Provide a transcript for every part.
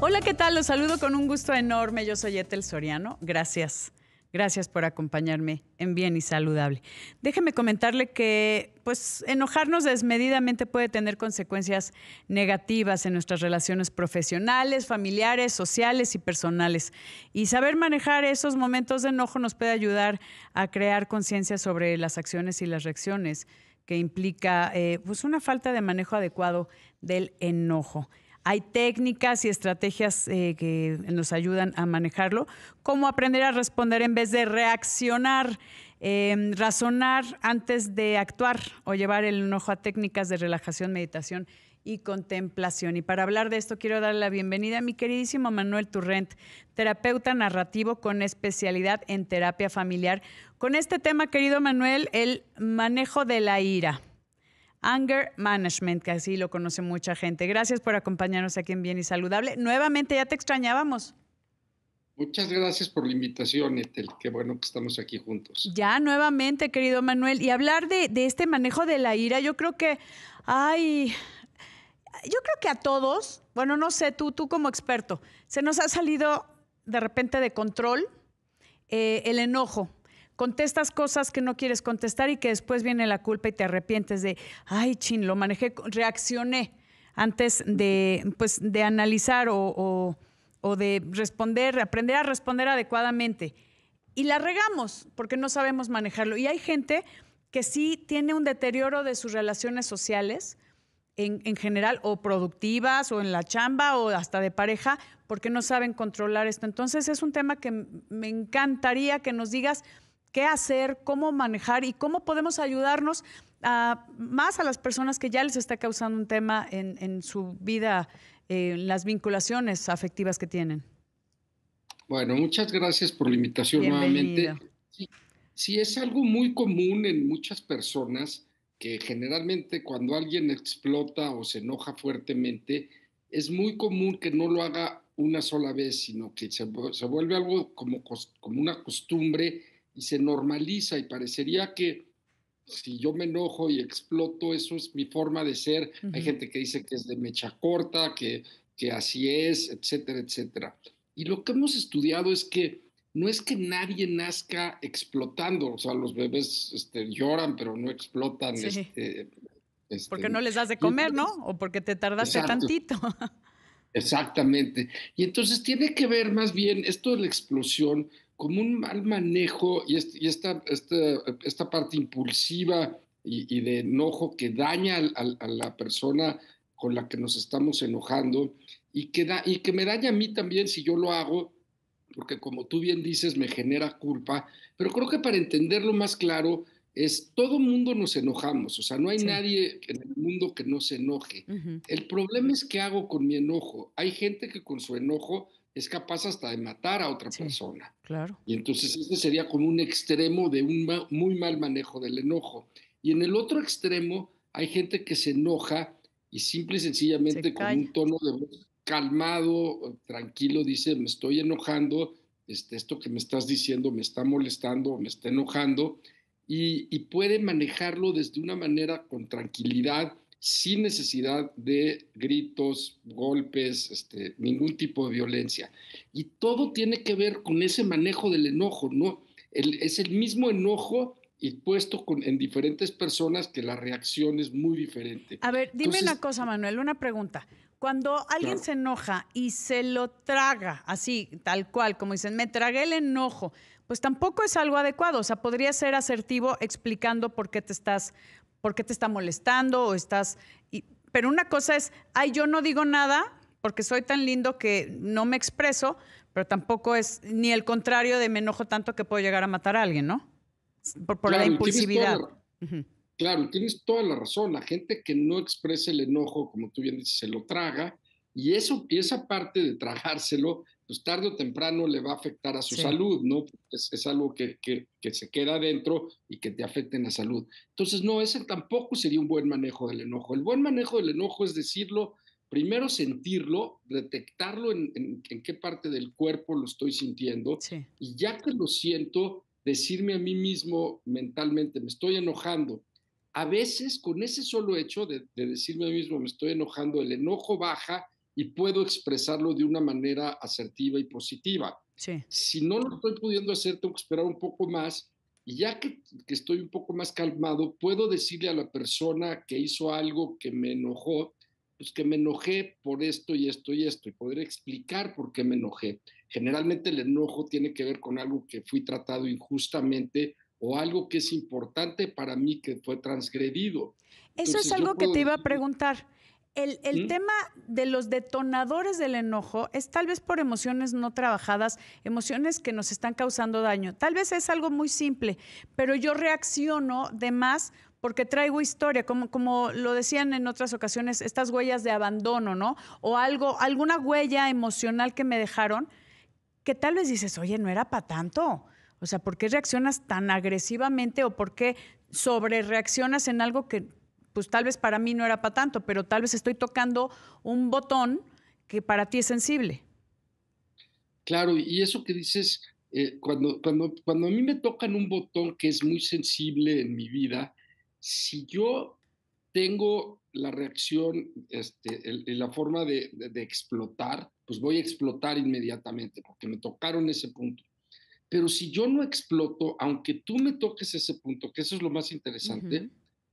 Hola, ¿qué tal? Los saludo con un gusto enorme. Yo soy Etel Soriano. Gracias. Gracias por acompañarme en Bien y Saludable. Déjeme comentarle que pues enojarnos desmedidamente puede tener consecuencias negativas en nuestras relaciones profesionales, familiares, sociales y personales. Y saber manejar esos momentos de enojo nos puede ayudar a crear conciencia sobre las acciones y las reacciones que implica eh, pues una falta de manejo adecuado del enojo. Hay técnicas y estrategias eh, que nos ayudan a manejarlo. Cómo aprender a responder en vez de reaccionar, eh, razonar antes de actuar o llevar el enojo a técnicas de relajación, meditación y contemplación. Y para hablar de esto quiero dar la bienvenida a mi queridísimo Manuel Turrent, terapeuta narrativo con especialidad en terapia familiar. Con este tema, querido Manuel, el manejo de la ira. Anger Management, que así lo conoce mucha gente. Gracias por acompañarnos aquí en Bien y Saludable. Nuevamente, ya te extrañábamos. Muchas gracias por la invitación, Etel. Qué bueno que estamos aquí juntos. Ya nuevamente, querido Manuel. Y hablar de, este manejo de la ira, yo creo que, ay, yo creo que a todos, bueno, no sé, tú, tú como experto, se nos ha salido de repente de control eh, el enojo, contestas cosas que no quieres contestar y que después viene la culpa y te arrepientes de, ay, chin, lo manejé, reaccioné antes de, pues, de analizar o, de responder, aprender a responder adecuadamente. Y la regamos porque no sabemos manejarlo. Y hay gente que sí tiene un deterioro de sus relaciones sociales en, en, general, o productivas, o en la chamba, o hasta de pareja, porque no saben controlar esto. Entonces es un tema que me encantaría que nos digas qué hacer, cómo manejar y cómo podemos ayudarnos a, más a las personas que ya les está causando un tema en, su vida, eh, en las vinculaciones afectivas que tienen. Bueno, muchas gracias por la invitación nuevamente. Sí, es algo muy común en muchas personas que generalmente cuando alguien explota o se enoja fuertemente, es muy común que no lo haga una sola vez, sino que se, vuelve algo como, como una costumbre y se normaliza y parecería que si yo me enojo y exploto, eso es mi forma de ser. Hay gente que dice que es de mecha corta, que, que así es, etcétera, etcétera. Y lo que hemos estudiado es que no es que nadie nazca explotando, o sea, los bebés este, lloran, pero no explotan. Este, este, porque no les das de comer, ¿no? O porque te tardaste tantito. Exactamente. Y entonces tiene que ver más bien esto de la explosión como un mal manejo y, esta, parte impulsiva y, de enojo que daña a, la persona con la que nos estamos enojando y que, y que me daña a mí también si yo lo hago, porque como tú bien dices, me genera culpa, pero creo que para entenderlo más claro es todo mundo nos enojamos, o sea, no hay nadie en el mundo que no se enoje. El problema es qué hago con mi enojo. Hay gente que con su enojo es capaz hasta de matar a otra persona. Claro. Y entonces ese sería como un extremo de un muy mal manejo del enojo. Y en el otro extremo hay gente que se enoja y simple y sencillamente con un tono de voz calmado, tranquilo, dice, me estoy enojando, este, esto que me estás diciendo me está molestando, me está enojando, y puede manejarlo desde una manera con tranquilidad, sin necesidad de gritos, golpes, este, ningún tipo de violencia. Y todo tiene que ver con ese manejo del enojo, ¿no? es el mismo enojo y puesto con, en diferentes personas que la reacción es muy diferente. A ver, dime una cosa, Manuel, una pregunta. Cuando alguien se enoja y se lo traga, así, tal cual, como dicen, me tragué el enojo, pues tampoco es algo adecuado. O sea, podría ser asertivo explicando por qué te estás por qué te está molestando o estás... pero una cosa es, ay, yo no digo nada porque soy tan lindo que no me expreso, pero tampoco es ni el contrario de me enojo tanto que puedo llegar a matar a alguien, ¿no? Por, la impulsividad. Claro, tienes toda la razón. La gente que no expresa el enojo, como tú bien dices, se lo traga. Y, eso, y esa parte de tragárselo pues tarde o temprano le va a afectar a su salud, ¿no? Es, algo que, que, se queda adentro y que te afecta en la salud. Entonces, no, ese tampoco sería un buen manejo del enojo. El buen manejo del enojo es decirlo, primero sentirlo, detectarlo en, en, qué parte del cuerpo lo estoy sintiendo, y ya que lo siento, decirme a mí mismo mentalmente, me estoy enojando. A veces, con ese solo hecho de, de decirme a mí mismo, me estoy enojando, el enojo baja y puedo expresarlo de una manera asertiva y positiva. Sí. Si no lo estoy pudiendo hacer, tengo que esperar un poco más y ya que, estoy un poco más calmado, puedo decirle a la persona que hizo algo que me enojó, pues que me enojé por esto y esto y esto, y poder explicar por qué me enojé. Generalmente el enojo tiene que ver con algo que fui tratado injustamente o algo que es importante para mí que fue transgredido. Eso es algo que te iba a preguntar. El, ¿Mm? tema de los detonadores del enojo es tal vez por emociones no trabajadas, emociones que nos están causando daño. Tal vez es algo muy simple, pero yo reacciono de más porque traigo historia, como, como lo decían en otras ocasiones, estas huellas de abandono, ¿no? O algo, alguna huella emocional que me dejaron, que tal vez dices, oye, no era para tanto. O sea, ¿por qué reaccionas tan agresivamente o por qué sobre reaccionas en algo que, pues tal vez para mí no era para tanto, pero tal vez estoy tocando un botón que para ti es sensible. Claro, y eso que dices, eh, cuando, cuando, a mí me tocan un botón que es muy sensible en mi vida, si yo tengo la reacción, este, la forma de, explotar, pues voy a explotar inmediatamente porque me tocaron ese punto. Pero si yo no exploto, aunque tú me toques ese punto, que eso es lo más interesante,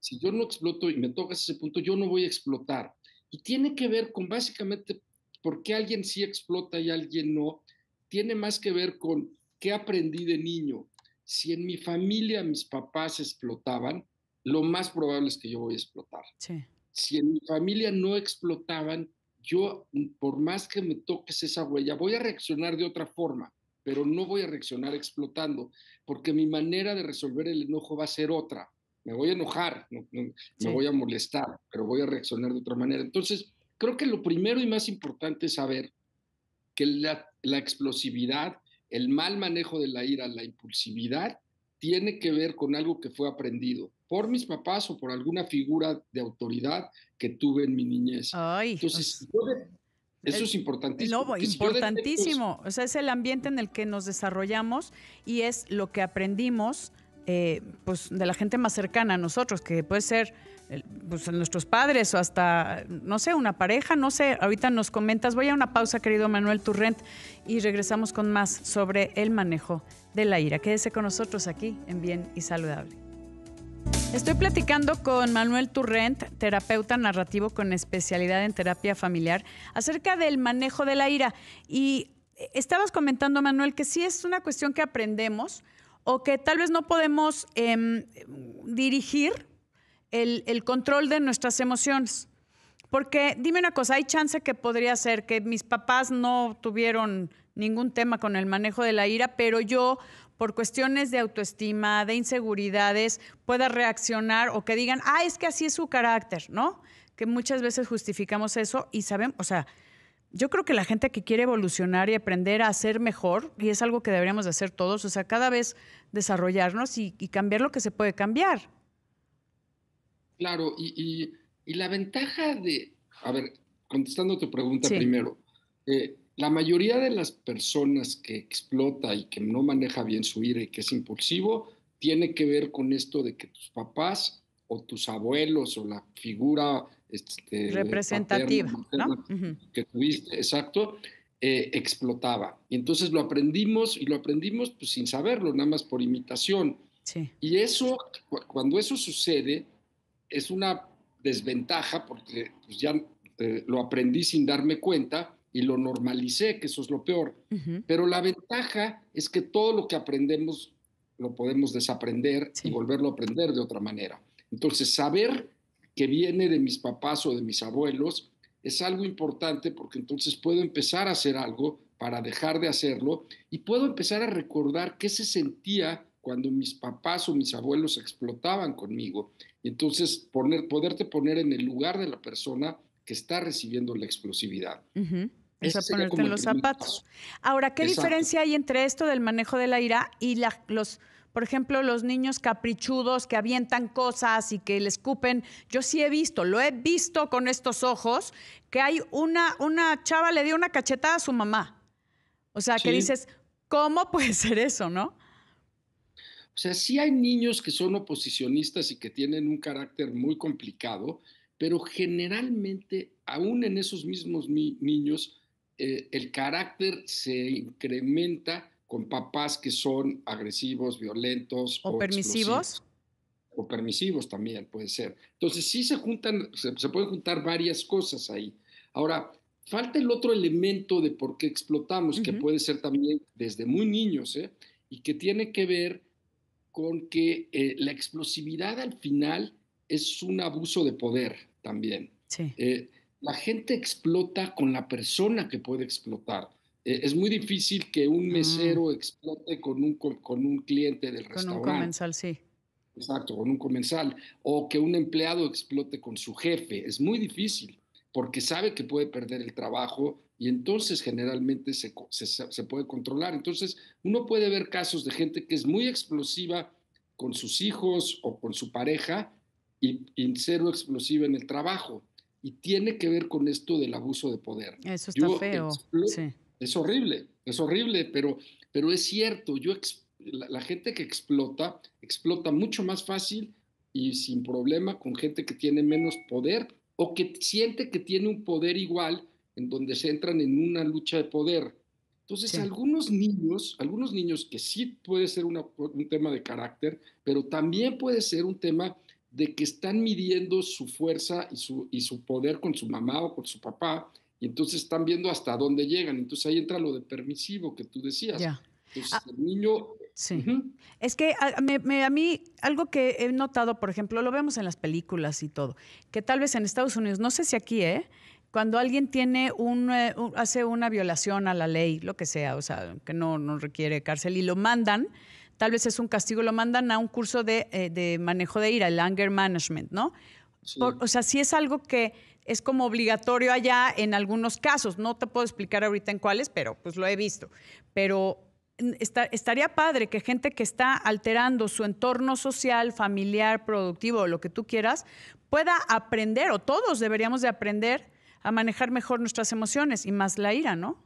si yo no exploto y me tocas ese punto, yo no voy a explotar. Y tiene que ver con básicamente por qué alguien sí explota y alguien no. Tiene más que ver con qué aprendí de niño. Si en mi familia mis papás explotaban, lo más probable es que yo voy a explotar. Si en mi familia no explotaban, yo, por más que me toques esa huella, voy a reaccionar de otra forma, pero no voy a reaccionar explotando, porque mi manera de resolver el enojo va a ser otra me voy a enojar, me voy a molestar, pero voy a reaccionar de otra manera. Entonces, creo que lo primero y más importante es saber que la, la explosividad, el mal manejo de la ira, la impulsividad, tiene que ver con algo que fue aprendido por mis papás o por alguna figura de autoridad que tuve en mi niñez. Entonces, pues, eso es importantísimo. importantísimo. o sea, es el ambiente en el que nos desarrollamos y es lo que aprendimos eh, pues, de la gente más cercana a nosotros, que puede ser pues, nuestros padres o hasta, no sé, una pareja, no sé, ahorita nos comentas, voy a una pausa, querido Manuel Turrent, y regresamos con más sobre el manejo de la ira. Quédese con nosotros aquí en Bien y Saludable. Estoy platicando con Manuel Turrent, terapeuta narrativo con especialidad en terapia familiar, acerca del manejo de la ira. Y eh, estabas comentando, Manuel, que sí es una cuestión que aprendemos, o que tal vez no podemos em, dirigir el, el, control de nuestras emociones. Porque dime una cosa, hay chance que podría ser que mis papás no tuvieron ningún tema con el manejo de la ira, pero yo por cuestiones de autoestima, de inseguridades, pueda reaccionar o que digan, ah, es que así es su carácter, ¿no? Que muchas veces justificamos eso y sabemos, o sea, yo creo que la gente que quiere evolucionar y aprender a ser mejor, y es algo que deberíamos de hacer todos, o sea, cada vez desarrollarnos y, cambiar lo que se puede cambiar. Claro, y, la ventaja de, a ver, contestando tu pregunta primero, eh, la mayoría de las personas que explota y que no maneja bien su ira y que es impulsivo, tiene que ver con esto de que tus papás o tus abuelos o la figura este, representativa ¿no? que tuviste, exacto, eh, explotaba. Y entonces lo aprendimos y lo aprendimos pues, sin saberlo, nada más por imitación. Y eso, cuando eso sucede, es una desventaja porque pues, ya eh, lo aprendí sin darme cuenta y lo normalicé, que eso es lo peor. Pero la ventaja es que todo lo que aprendemos lo podemos desaprender y volverlo a aprender de otra manera. Entonces, saber que viene de mis papás o de mis abuelos, es algo importante porque entonces puedo empezar a hacer algo para dejar de hacerlo y puedo empezar a recordar qué se sentía cuando mis papás o mis abuelos explotaban conmigo. entonces poner, poderte poner en el lugar de la persona que está recibiendo la explosividad. Es en los zapatos. Ahora, ¿qué diferencia hay entre esto del manejo de la ira y los por ejemplo, los niños caprichudos que avientan cosas y que le escupen. Yo sí he visto, lo he visto con estos ojos, que hay una, una chava le dio una cachetada a su mamá. O sea, que dices, ¿cómo puede ser eso, no? O sea, sí hay niños que son oposicionistas y que tienen un carácter muy complicado, pero generalmente, aún en esos mismos niños, eh, el carácter se incrementa con papás que son agresivos, violentos o, permisivos. O permisivos también puede ser. Entonces sí se juntan, se, pueden juntar varias cosas ahí. Ahora, falta el otro elemento de por qué explotamos, que puede ser también desde muy niños, ¿eh? y que tiene que ver con que eh, la explosividad al final es un abuso de poder también. Sí. Eh, la gente explota con la persona que puede explotar. E, es muy difícil que un mm. mesero explote con un, con un cliente del restaurante. Con un comensal, sí. Exacto, con un comensal. O que un empleado explote con su jefe. Es muy difícil porque sabe que puede perder el trabajo y entonces generalmente se, se, puede controlar. Entonces uno puede ver casos de gente que es muy explosiva con sus hijos o con su pareja y, y cero explosiva en el trabajo. Y tiene que ver con esto del abuso de poder. Eso está feo. sí es horrible, es horrible, pero, pero es cierto, yo la, gente que explota, explota mucho más fácil y sin problema con gente que tiene menos poder o que siente que tiene un poder igual en donde se entran en una lucha de poder. Entonces, algunos niños, algunos niños que sí puede ser un tema de carácter, pero también puede ser un tema de que están midiendo su fuerza y su, y su poder con su mamá o con su papá, y entonces están viendo hasta dónde llegan. Entonces ahí entra lo de permisivo que tú decías. Ah. el niño... Es que a, me, a, mí algo que he notado, por ejemplo, lo vemos en las películas y todo, que tal vez en Estados Unidos, no sé si aquí, ¿eh? Cuando alguien tiene un, hace una violación a la ley, lo que sea, o sea, que no, no requiere cárcel y lo mandan, tal vez es un castigo, lo mandan a un curso de, eh, manejo de ira, el anger management, ¿no? o sea, si es algo que es como obligatorio allá en algunos casos. No te puedo explicar ahorita en cuáles, pero pues lo he visto. Pero mm, estaría padre que gente que está alterando su entorno social, familiar, productivo, lo que tú quieras, pueda aprender, o todos deberíamos de aprender a manejar mejor nuestras emociones y más la ira, ¿no?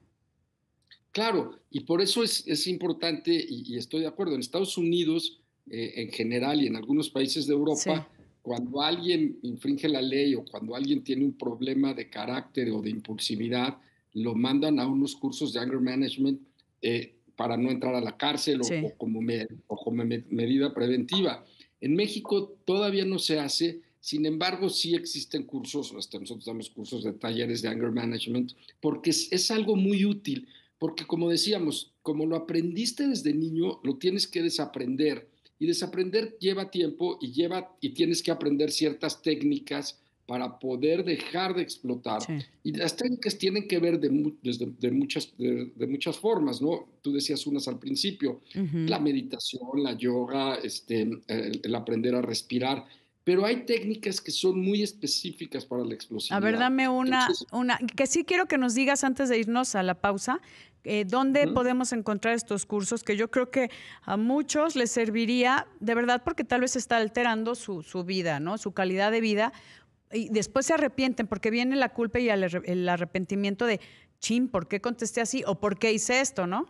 Claro, y por eso es, importante, y, estoy de acuerdo, en Estados Unidos eh, en general y en algunos países de Europa, cuando alguien infringe la ley o cuando alguien tiene un problema de carácter o de impulsividad, lo mandan a unos cursos de anger management eh, para no entrar a la cárcel o, como, o medida preventiva. En México todavía no se hace, sin embargo sí existen cursos, hasta nosotros damos cursos de talleres de anger management, porque es algo muy útil, porque como decíamos, como lo aprendiste desde niño, lo tienes que desaprender y desaprender lleva tiempo y, lleva, y tienes que aprender ciertas técnicas para poder dejar de explotar. Y las técnicas tienen que ver de, de muchas, de, muchas formas, ¿no? Tú decías unas al principio, la meditación, la yoga, este, el, aprender a respirar, pero hay técnicas que son muy específicas para la explosión A ver, dame una, una, que sí quiero que nos digas antes de irnos a la pausa, eh, ¿Dónde podemos encontrar estos cursos? Que yo creo que a muchos les serviría, de verdad, porque tal vez está alterando su, vida, ¿no? Su calidad de vida. Y después se arrepienten porque viene la culpa y el arrepentimiento de, chin, ¿por qué contesté así? ¿O por qué hice esto, no?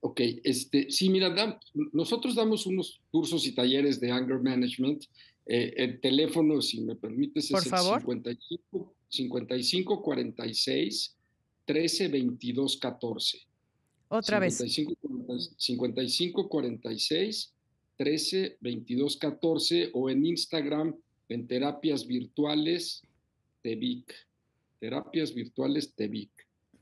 Ok, este, sí, mira, nosotros damos unos cursos y talleres de anger management. Eh, el teléfono, si me permites, es el 55, 13 22 14. Otra 55, vez. 55 46 13 22 14 o en Instagram en terapias virtuales de Vic. Terapias virtuales de Vic.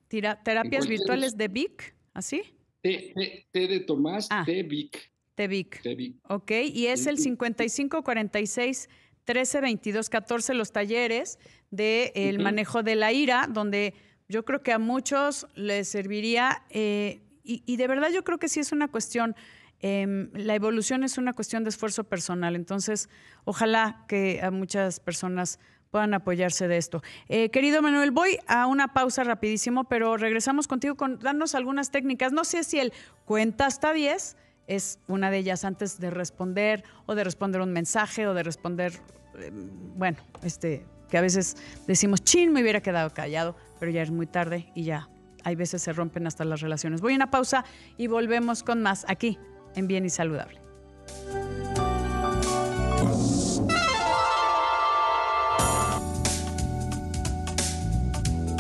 Tira, terapias virtuales de Vic, ¿así? T, T, T de Tomás, ah, T Vic. Vic. Vic. Ok, y es el 55 46 13 22 14 los talleres del de uh -huh. manejo de la ira, donde yo creo que a muchos les serviría, eh, y, de verdad yo creo que sí es una cuestión, em, la evolución es una cuestión de esfuerzo personal, entonces ojalá que a muchas personas puedan apoyarse de esto. Eh, querido Manuel, voy a una pausa rapidísimo, pero regresamos contigo con darnos algunas técnicas. No sé si el cuenta hasta 10 es una de ellas antes de responder o de responder un mensaje o de responder, em, bueno, este, que a veces decimos, chin, me hubiera quedado callado, pero ya es muy tarde y ya. Hay veces se rompen hasta las relaciones. Voy a una pausa y volvemos con más aquí en Bien y Saludable.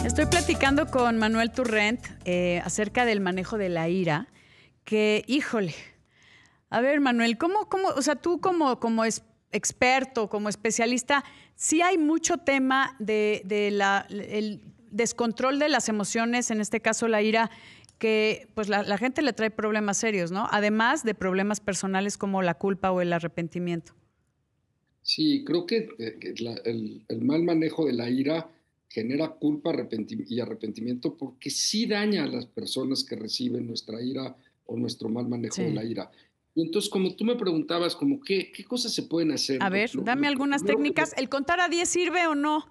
Estoy platicando con Manuel Turrent eh, acerca del manejo de la ira, que, híjole, a ver, Manuel, ¿cómo, cómo, o sea, tú como, como experto, como especialista, sí hay mucho tema de, el descontrol de las emociones, en este caso la ira, que pues la, gente le trae problemas serios, ¿no? Además de problemas personales como la culpa o el arrepentimiento. Sí, creo que eh, el, mal manejo de la ira genera culpa y arrepentimiento porque sí daña a las personas que reciben nuestra ira o nuestro mal manejo de la ira. Y entonces, como tú me preguntabas, como qué, qué cosas se pueden hacer. A ver, dame algunas técnicas. ¿El contar a 10 sirve o no?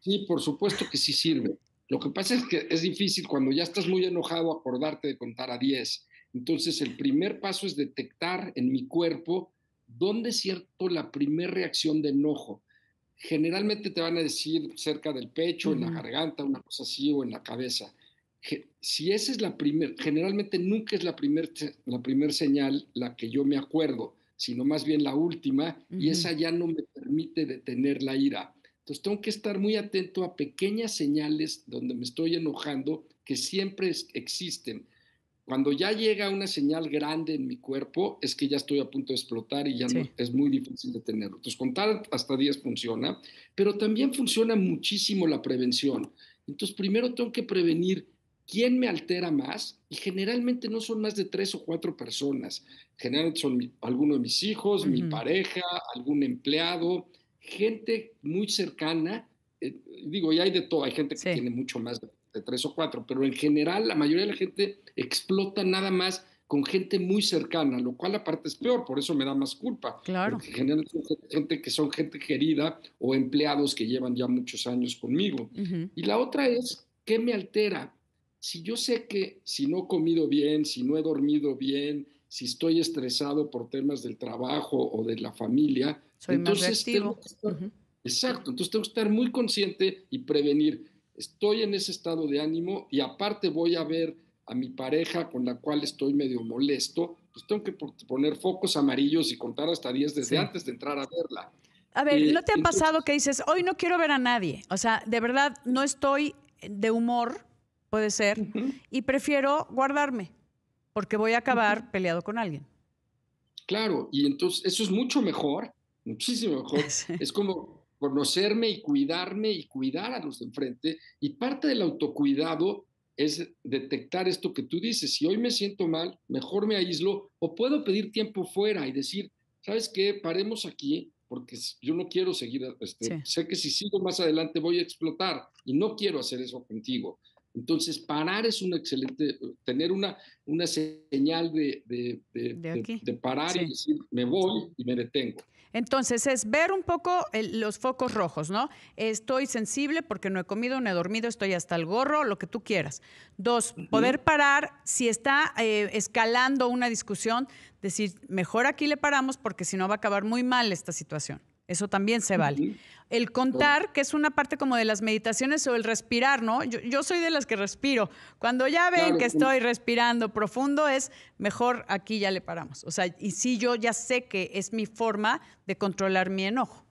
Sí, por supuesto que sí sirve. Lo que pasa es que es difícil cuando ya estás muy enojado acordarte de contar a 10. Entonces, el primer paso es detectar en mi cuerpo dónde es cierto la primera reacción de enojo. Generalmente te van a decir cerca del pecho, en la garganta, una cosa así, o en la cabeza si esa es la primera, generalmente nunca es la primera la señal la que yo me acuerdo, sino más bien la última, y esa ya no me permite detener la ira. Entonces tengo que estar muy atento a pequeñas señales donde me estoy enojando que siempre existen. Cuando ya llega una señal grande en mi cuerpo, es que ya estoy a punto de explotar y ya no, es muy difícil detenerlo. Entonces, contar hasta 10 funciona, pero también funciona muchísimo la prevención. Entonces, primero tengo que prevenir quién me altera más, y generalmente no son más de tres o cuatro personas. Generalmente son algunos alguno de mis hijos, mi pareja, algún empleado, gente muy cercana. Eh, digo, y hay de todo, hay gente que tiene mucho más de, tres o cuatro, pero en general la mayoría de la gente explota nada más con gente muy cercana, lo cual aparte es peor, por eso me da más culpa. Claro. Porque generalmente son gente que son gente querida o empleados que llevan ya muchos años conmigo. Y la otra es, ¿qué me altera? si yo sé que si no he comido bien, si no he dormido bien, si estoy estresado por temas del trabajo o de la familia, Soy entonces tengo exacto, entonces tengo que estar muy consciente y prevenir. Estoy en ese estado de ánimo y aparte voy a ver a mi pareja con la cual estoy medio molesto, pues tengo que poner focos amarillos y contar hasta 10 desde antes de entrar a verla. A ver, eh, ¿no te ha pasado que dices, hoy no quiero ver a nadie? O sea, de verdad no estoy de humor, puede ser, y prefiero guardarme porque voy a acabar peleado con alguien. Claro, y entonces eso es mucho mejor, muchísimo mejor. Es como conocerme y cuidarme y cuidar a los de enfrente. Y parte del autocuidado es detectar esto que tú dices. Si hoy me siento mal, mejor me aíslo o puedo pedir tiempo fuera y decir, ¿sabes qué? Paremos aquí porque yo no quiero seguir, este, sé que si sigo más adelante voy a explotar y no quiero hacer eso contigo. Entonces, parar es un excelente, tener una, una señal de, parar y decir, me voy y me detengo. Entonces, es ver un poco los focos rojos, ¿no? Estoy sensible porque no he comido, no he dormido, estoy hasta el gorro, lo que tú quieras. Dos, poder parar si está eh, escalando una discusión, decir, mejor aquí le paramos porque si no va a acabar muy mal esta situación. Eso también se vale. El contar, que es una parte como de las meditaciones o el respirar, ¿no? Yo, soy de las que respiro. Cuando ya ven que estoy respirando profundo, es mejor aquí ya le paramos. O sea, y si yo ya sé que es mi forma de controlar mi enojo.